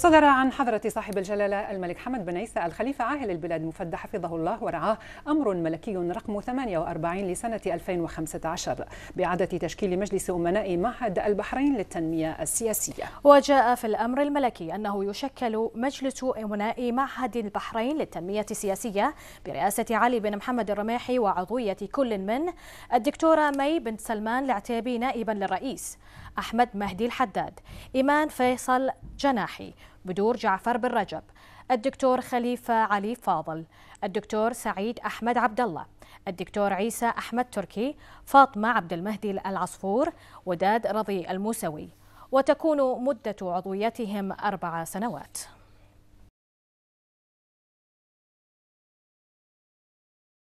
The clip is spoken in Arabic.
صدر عن حضرة صاحب الجلالة الملك حمد بن عيسى الخليفة عاهل البلاد مفدى حفظه الله ورعاه أمر ملكي رقم 48 لسنة 2015 بإعادة تشكيل مجلس أمناء معهد البحرين للتنمية السياسية وجاء في الأمر الملكي أنه يشكل مجلس أمناء معهد البحرين للتنمية السياسية برئاسة علي بن محمد الرماحي وعضوية كل من الدكتورة مي بنت سلمان العتيبي نائبا للرئيس أحمد مهدي الحداد إيمان فيصل جناحي بدور جعفر بن رجب الدكتور خليفة علي فاضل الدكتور سعيد أحمد عبد الله الدكتور عيسى أحمد تركي فاطمة عبد المهدي العصفور وداد رضي الموسوي وتكون مدة عضويتهم أربع سنوات